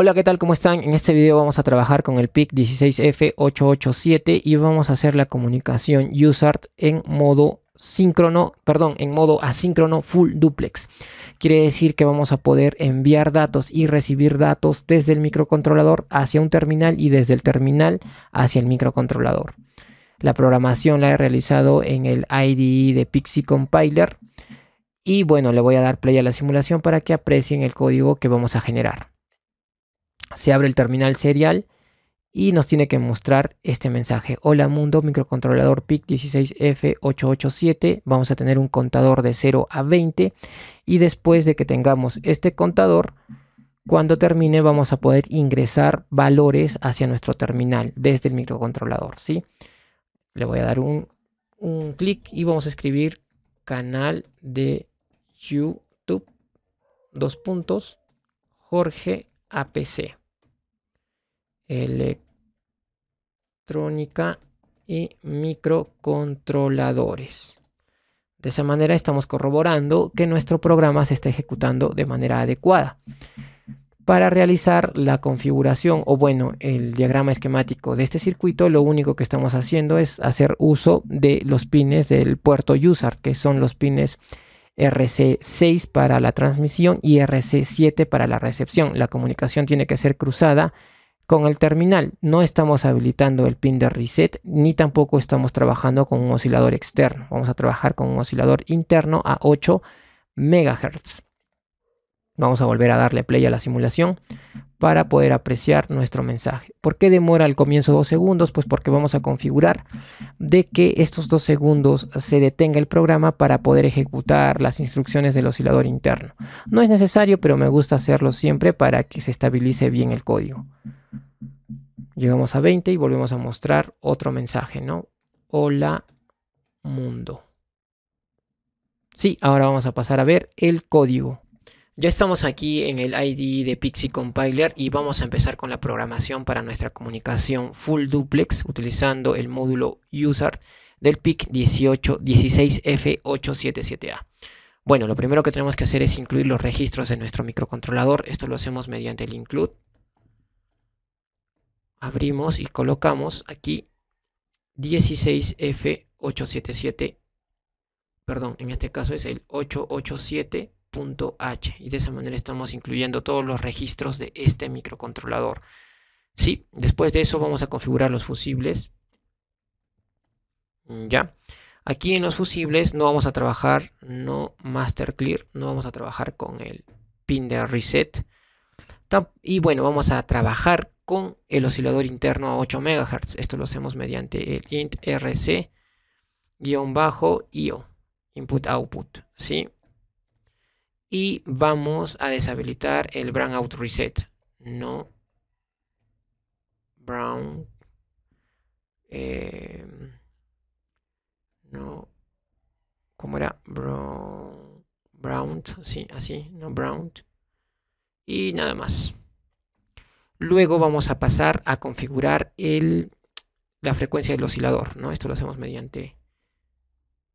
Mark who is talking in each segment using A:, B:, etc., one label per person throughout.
A: Hola, ¿qué tal? ¿Cómo están? En este video vamos a trabajar con el PIC 16F887 y vamos a hacer la comunicación USART en modo perdón, en modo asíncrono full duplex. Quiere decir que vamos a poder enviar datos y recibir datos desde el microcontrolador hacia un terminal y desde el terminal hacia el microcontrolador. La programación la he realizado en el IDE de Pixie Compiler. Y bueno, le voy a dar play a la simulación para que aprecien el código que vamos a generar se abre el terminal serial y nos tiene que mostrar este mensaje. Hola mundo, microcontrolador PIC 16F887. Vamos a tener un contador de 0 a 20 y después de que tengamos este contador, cuando termine vamos a poder ingresar valores hacia nuestro terminal desde el microcontrolador. ¿sí? Le voy a dar un, un clic y vamos a escribir canal de YouTube, dos puntos, Jorge APC. Electrónica y microcontroladores. De esa manera estamos corroborando que nuestro programa se está ejecutando de manera adecuada. Para realizar la configuración o bueno, el diagrama esquemático de este circuito, lo único que estamos haciendo es hacer uso de los pines del puerto USART, que son los pines RC6 para la transmisión y RC7 para la recepción. La comunicación tiene que ser cruzada con el terminal. No estamos habilitando el pin de reset ni tampoco estamos trabajando con un oscilador externo. Vamos a trabajar con un oscilador interno a 8 MHz. Vamos a volver a darle play a la simulación para poder apreciar nuestro mensaje. ¿Por qué demora el comienzo dos segundos? Pues porque vamos a configurar de que estos dos segundos se detenga el programa para poder ejecutar las instrucciones del oscilador interno. No es necesario, pero me gusta hacerlo siempre para que se estabilice bien el código. Llegamos a 20 y volvemos a mostrar otro mensaje, ¿no? Hola mundo. Sí, ahora vamos a pasar a ver el código. Ya estamos aquí en el ID de Pixie Compiler y vamos a empezar con la programación para nuestra comunicación full duplex utilizando el módulo USART del PIC 16F877A. Bueno, lo primero que tenemos que hacer es incluir los registros de nuestro microcontrolador. Esto lo hacemos mediante el include. Abrimos y colocamos aquí 16F877, perdón, en este caso es el 887 y de esa manera estamos incluyendo todos los registros de este microcontrolador. Sí, después de eso vamos a configurar los fusibles. Mm, ya. Aquí en los fusibles no vamos a trabajar, no master clear, no vamos a trabajar con el pin de reset. Y bueno, vamos a trabajar con el oscilador interno a 8 MHz. Esto lo hacemos mediante el int rc-io input output, ¿sí? y vamos a deshabilitar el brownout reset. No brown em, no ¿cómo era? Brown, brown, sí, así, no brown. Y nada más. Luego vamos a pasar a configurar el, la frecuencia del oscilador, ¿no? Esto lo hacemos mediante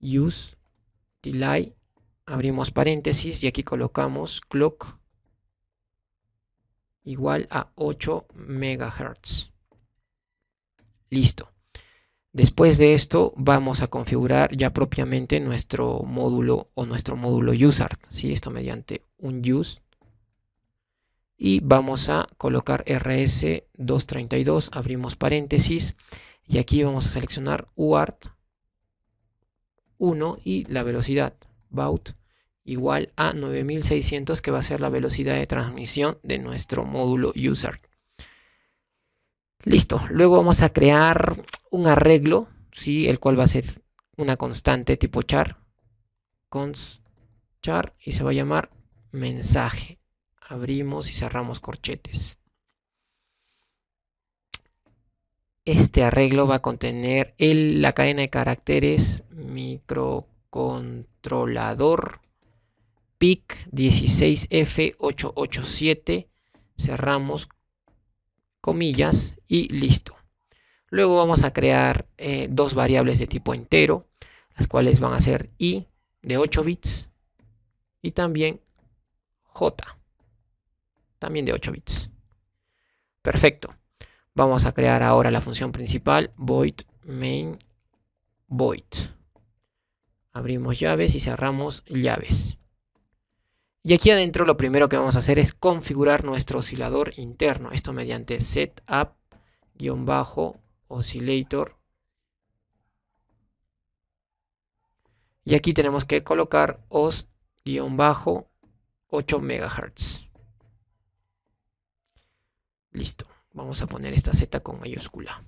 A: use delay abrimos paréntesis y aquí colocamos clock igual a 8 MHz. Listo. Después de esto vamos a configurar ya propiamente nuestro módulo o nuestro módulo USART. ¿sí? Esto mediante un use. Y vamos a colocar RS232, abrimos paréntesis. Y aquí vamos a seleccionar UART 1 y la velocidad, baud igual a 9600 que va a ser la velocidad de transmisión de nuestro módulo user. Listo, luego vamos a crear un arreglo, ¿sí? el cual va a ser una constante tipo char, const char y se va a llamar mensaje. Abrimos y cerramos corchetes. Este arreglo va a contener el, la cadena de caracteres microcontrolador PIC 16F887, cerramos comillas y listo. Luego vamos a crear eh, dos variables de tipo entero, las cuales van a ser i de 8 bits y también j, también de 8 bits. Perfecto. Vamos a crear ahora la función principal, void main void. Abrimos llaves y cerramos llaves. Y aquí adentro lo primero que vamos a hacer es configurar nuestro oscilador interno. Esto mediante setup oscilator Y aquí tenemos que colocar os-8 MHz. Listo. Vamos a poner esta Z con mayúscula.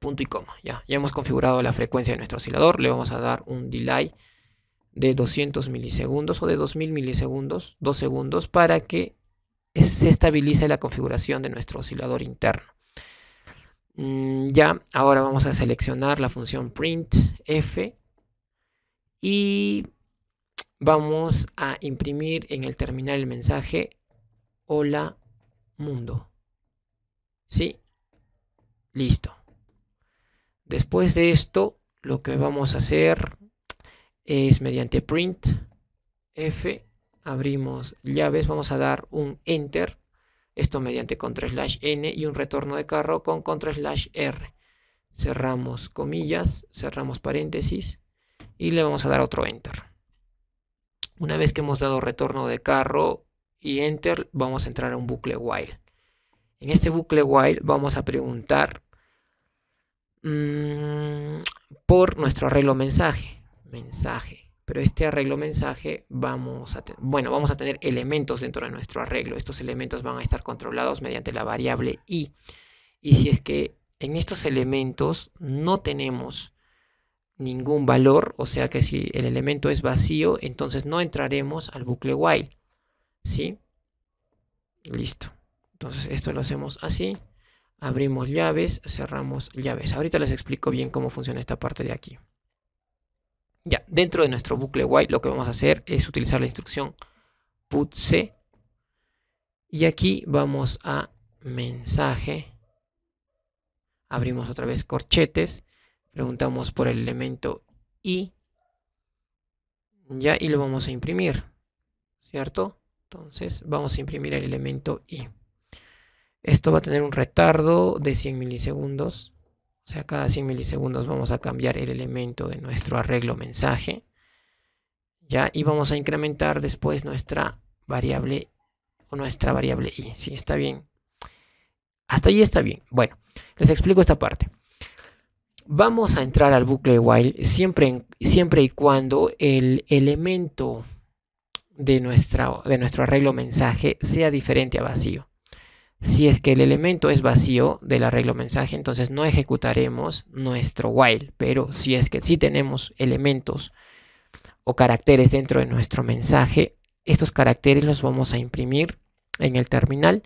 A: Punto y coma. Ya, ya hemos configurado la frecuencia de nuestro oscilador. Le vamos a dar un delay de 200 milisegundos o de 2000 milisegundos, 2 segundos, para que se estabilice la configuración de nuestro oscilador interno. Mm, ya, ahora vamos a seleccionar la función printf y vamos a imprimir en el terminal el mensaje hola mundo. ¿Sí? Listo. Después de esto, lo que vamos a hacer es mediante print f abrimos llaves vamos a dar un enter esto mediante ctrl slash n y un retorno de carro con ctrl slash r cerramos comillas cerramos paréntesis y le vamos a dar otro enter una vez que hemos dado retorno de carro y enter vamos a entrar a un bucle while en este bucle while vamos a preguntar mm, por nuestro arreglo mensaje mensaje. Pero este arreglo mensaje vamos a bueno, vamos a tener elementos dentro de nuestro arreglo. Estos elementos van a estar controlados mediante la variable i. Y si es que en estos elementos no tenemos ningún valor, o sea que si el elemento es vacío, entonces no entraremos al bucle while. ¿Sí? Listo. Entonces esto lo hacemos así. Abrimos llaves, cerramos llaves. Ahorita les explico bien cómo funciona esta parte de aquí. Ya, dentro de nuestro bucle while lo que vamos a hacer es utilizar la instrucción C Y aquí vamos a mensaje. Abrimos otra vez corchetes. Preguntamos por el elemento i. Ya, y lo vamos a imprimir. ¿Cierto? Entonces vamos a imprimir el elemento i. Esto va a tener un retardo de 100 milisegundos. O sea, cada 100 milisegundos vamos a cambiar el elemento de nuestro arreglo mensaje. ¿Ya? Y vamos a incrementar después nuestra variable o nuestra variable i. Sí, está bien. Hasta ahí está bien. Bueno, les explico esta parte. Vamos a entrar al bucle while siempre, siempre y cuando el elemento de, nuestra, de nuestro arreglo mensaje sea diferente a vacío. Si es que el elemento es vacío del arreglo mensaje, entonces no ejecutaremos nuestro while, pero si es que sí tenemos elementos o caracteres dentro de nuestro mensaje, estos caracteres los vamos a imprimir en el terminal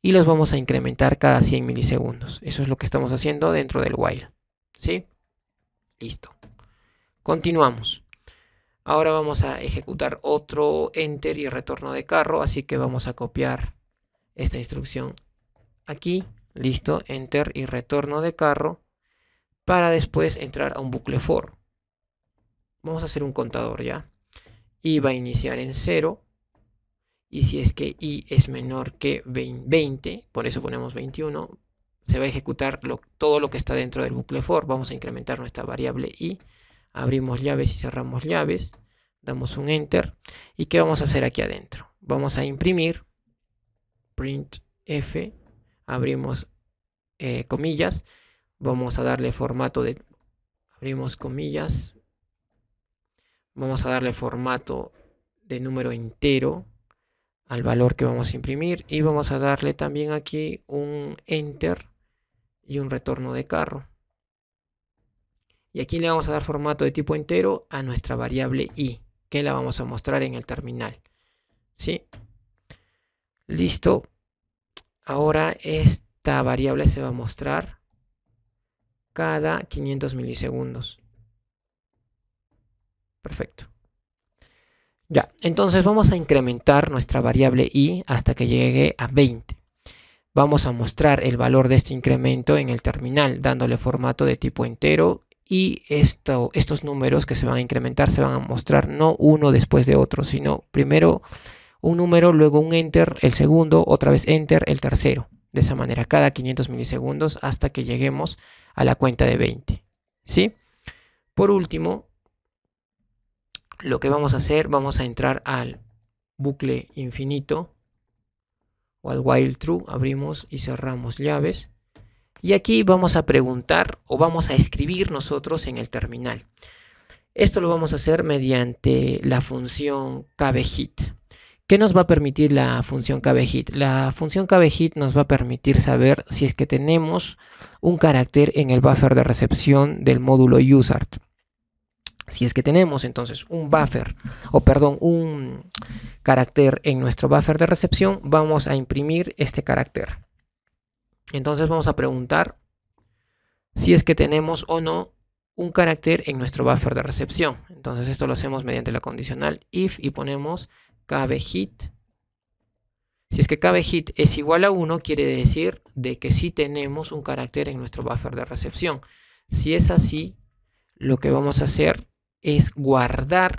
A: y los vamos a incrementar cada 100 milisegundos. Eso es lo que estamos haciendo dentro del while. ¿Sí? Listo. Continuamos. Ahora vamos a ejecutar otro enter y retorno de carro, así que vamos a copiar esta instrucción. Aquí, listo, enter y retorno de carro para después entrar a un bucle for. Vamos a hacer un contador ya. Y va a iniciar en 0. Y si es que i es menor que 20, por eso ponemos 21, se va a ejecutar todo lo que está dentro del bucle for. Vamos a incrementar nuestra variable i. Abrimos llaves y cerramos llaves. Damos un enter. ¿Y qué vamos a hacer aquí adentro? Vamos a imprimir print f abrimos eh, comillas, vamos a darle formato de, abrimos comillas, vamos a darle formato de número entero al valor que vamos a imprimir y vamos a darle también aquí un enter y un retorno de carro. Y aquí le vamos a dar formato de tipo entero a nuestra variable i, que la vamos a mostrar en el terminal. ¿Sí? Listo. Ahora esta variable se va a mostrar cada 500 milisegundos. Perfecto. Ya, entonces vamos a incrementar nuestra variable i hasta que llegue a 20. Vamos a mostrar el valor de este incremento en el terminal, dándole formato de tipo entero y esto, estos números que se van a incrementar se van a mostrar no uno después de otro, sino primero un número, luego un enter, el segundo, otra vez enter, el tercero. De esa manera, cada 500 milisegundos hasta que lleguemos a la cuenta de 20. ¿Sí? Por último, lo que vamos a hacer, vamos a entrar al bucle infinito o al while true, abrimos y cerramos llaves. Y aquí vamos a preguntar o vamos a escribir nosotros en el terminal. Esto lo vamos a hacer mediante la función kbhit. ¿Qué nos va a permitir la función KBHIT? La función KBHIT nos va a permitir saber si es que tenemos un carácter en el buffer de recepción del módulo USART. Si es que tenemos entonces un buffer, o perdón, un carácter en nuestro buffer de recepción, vamos a imprimir este carácter. Entonces vamos a preguntar si es que tenemos o no un carácter en nuestro buffer de recepción. Entonces esto lo hacemos mediante la condicional if y ponemos kb-hit. Si es que kb-hit es igual a 1, quiere decir de que sí tenemos un carácter en nuestro buffer de recepción. Si es así, lo que vamos a hacer es guardar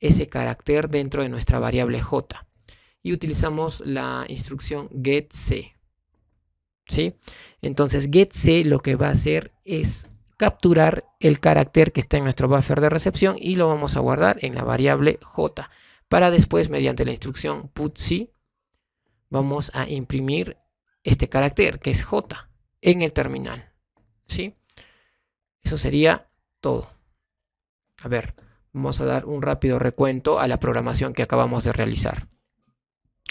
A: ese carácter dentro de nuestra variable j. Y utilizamos la instrucción getC. ¿Sí? Entonces getC lo que va a hacer es capturar el carácter que está en nuestro buffer de recepción y lo vamos a guardar en la variable j para después mediante la instrucción putsi vamos a imprimir este carácter que es J en el terminal. ¿sí? Eso sería todo. A ver, vamos a dar un rápido recuento a la programación que acabamos de realizar.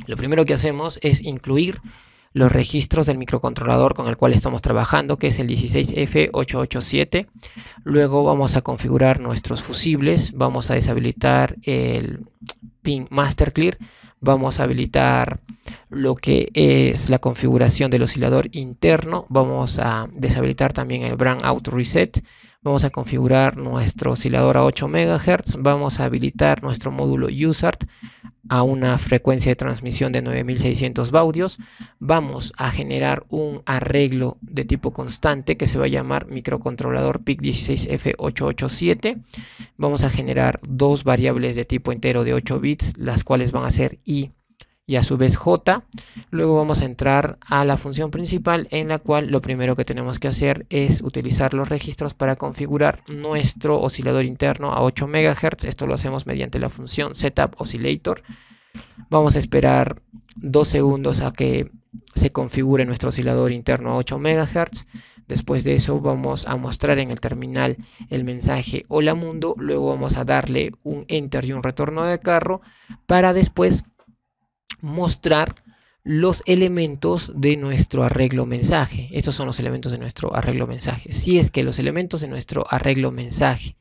A: Lo primero que hacemos es incluir los registros del microcontrolador con el cual estamos trabajando, que es el 16F887. Luego vamos a configurar nuestros fusibles, vamos a deshabilitar el pin master clear, vamos a habilitar lo que es la configuración del oscilador interno, vamos a deshabilitar también el brand out reset, Vamos a configurar nuestro oscilador a 8 MHz. Vamos a habilitar nuestro módulo USART a una frecuencia de transmisión de 9600 baudios. Vamos a generar un arreglo de tipo constante que se va a llamar microcontrolador PIC16F887. Vamos a generar dos variables de tipo entero de 8 bits, las cuales van a ser I y a su vez j. Luego vamos a entrar a la función principal en la cual lo primero que tenemos que hacer es utilizar los registros para configurar nuestro oscilador interno a 8 MHz. Esto lo hacemos mediante la función setup oscillator. Vamos a esperar dos segundos a que se configure nuestro oscilador interno a 8 MHz. Después de eso vamos a mostrar en el terminal el mensaje hola mundo. Luego vamos a darle un enter y un retorno de carro para después mostrar los elementos de nuestro arreglo mensaje. Estos son los elementos de nuestro arreglo mensaje. Si es que los elementos de nuestro arreglo mensaje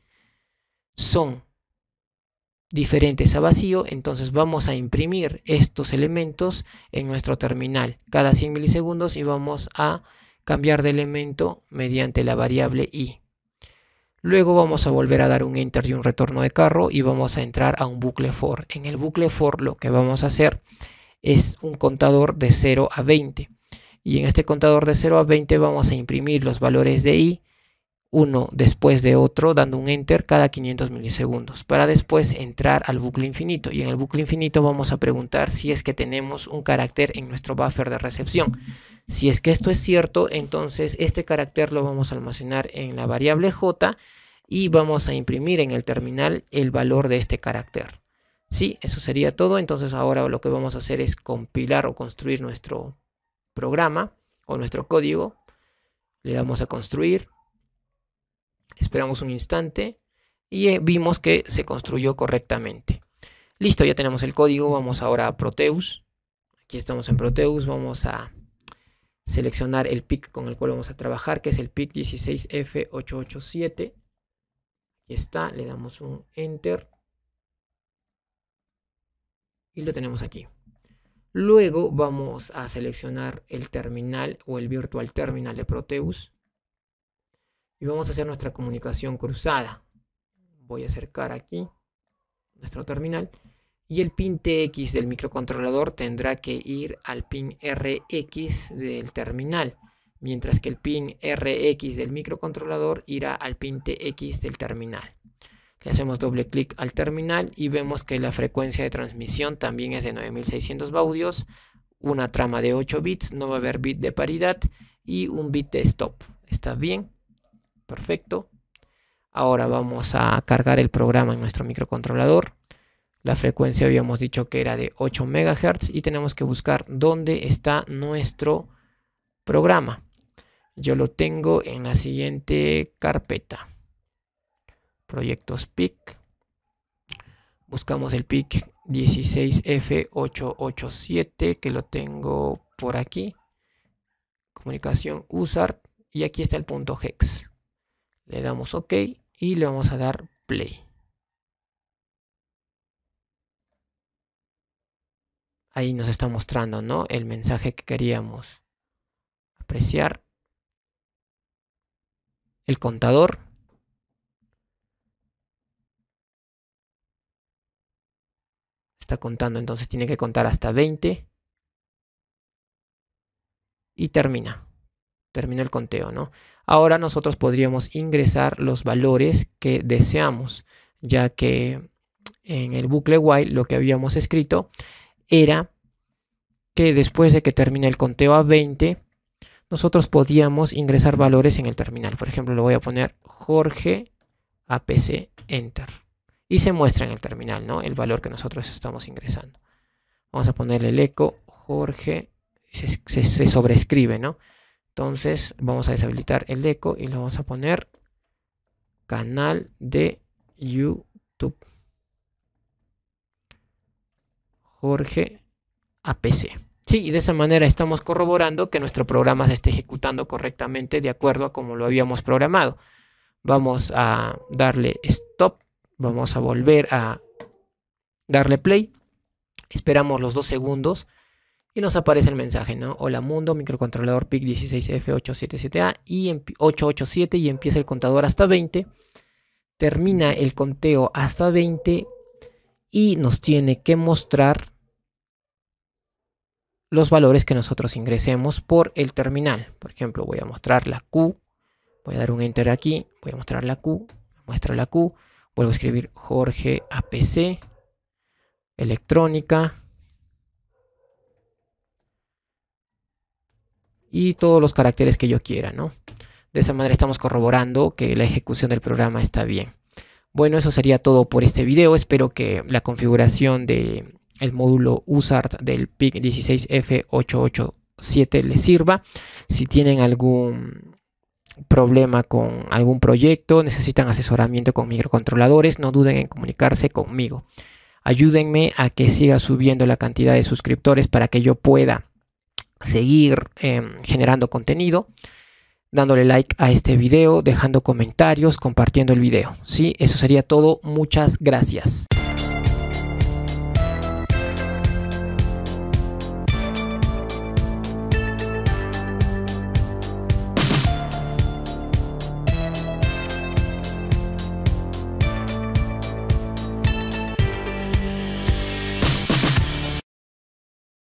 A: son diferentes a vacío, entonces vamos a imprimir estos elementos en nuestro terminal cada 100 milisegundos y vamos a cambiar de elemento mediante la variable i. Luego vamos a volver a dar un enter y un retorno de carro y vamos a entrar a un bucle for. En el bucle for lo que vamos a hacer es un contador de 0 a 20. Y en este contador de 0 a 20 vamos a imprimir los valores de i uno después de otro dando un enter cada 500 milisegundos para después entrar al bucle infinito y en el bucle infinito vamos a preguntar si es que tenemos un carácter en nuestro buffer de recepción si es que esto es cierto entonces este carácter lo vamos a almacenar en la variable j y vamos a imprimir en el terminal el valor de este carácter Sí, eso sería todo. Entonces ahora lo que vamos a hacer es compilar o construir nuestro programa o nuestro código. Le damos a construir. Esperamos un instante y eh, vimos que se construyó correctamente. Listo, ya tenemos el código. Vamos ahora a Proteus. Aquí estamos en Proteus. Vamos a seleccionar el PIC con el cual vamos a trabajar, que es el PIC 16F887. y está, le damos un Enter y lo tenemos aquí. Luego vamos a seleccionar el terminal o el virtual terminal de Proteus y vamos a hacer nuestra comunicación cruzada. Voy a acercar aquí nuestro terminal y el pin TX del microcontrolador tendrá que ir al pin RX del terminal, mientras que el pin RX del microcontrolador irá al pin TX del terminal hacemos doble clic al terminal y vemos que la frecuencia de transmisión también es de 9600 baudios, una trama de 8 bits, no va a haber bit de paridad y un bit de stop. ¿Está bien? Perfecto. Ahora vamos a cargar el programa en nuestro microcontrolador. La frecuencia habíamos dicho que era de 8 MHz y tenemos que buscar dónde está nuestro programa. Yo lo tengo en la siguiente carpeta proyectos PIC. Buscamos el PIC 16F887 que lo tengo por aquí. Comunicación usar y aquí está el punto hex. Le damos OK y le vamos a dar play. Ahí nos está mostrando ¿no? el mensaje que queríamos apreciar. El contador Está contando, entonces tiene que contar hasta 20. Y termina. Termina el conteo, ¿no? Ahora nosotros podríamos ingresar los valores que deseamos, ya que en el bucle while lo que habíamos escrito era que después de que termine el conteo a 20, nosotros podíamos ingresar valores en el terminal. Por ejemplo, le voy a poner Jorge APC Enter y se muestra en el terminal, ¿no? El valor que nosotros estamos ingresando. Vamos a ponerle el eco, Jorge, se, se, sobrescribe, ¿no? Entonces vamos a deshabilitar el eco y lo vamos a poner canal de YouTube. Jorge APC. Sí, y de esa manera estamos corroborando que nuestro programa se esté ejecutando correctamente de acuerdo a como lo habíamos programado. Vamos a darle stop Vamos a volver a darle play. Esperamos los dos segundos y nos aparece el mensaje, ¿no? Hola mundo, microcontrolador PIC 16F877A y 887 em, y empieza el contador hasta 20. Termina el conteo hasta 20 y nos tiene que mostrar los valores que nosotros ingresemos por el terminal. Por ejemplo, voy a mostrar la Q, voy a dar un enter aquí, voy a mostrar la Q, muestra la Q. Vuelvo a escribir Jorge APC, electrónica. Y todos los caracteres que yo quiera, De esa manera estamos corroborando que la ejecución del programa está bien. Bueno, eso sería todo por este video. Espero que la configuración del módulo USART del PIC 16F887 les sirva. Si tienen algún problema con algún proyecto, necesitan asesoramiento con microcontroladores, no duden en comunicarse conmigo. Ayúdenme a que siga subiendo la cantidad de suscriptores para que yo pueda seguir em, generando contenido, dándole like a este video, dejando comentarios, compartiendo el video. ¿sí? Eso sería todo. Muchas gracias.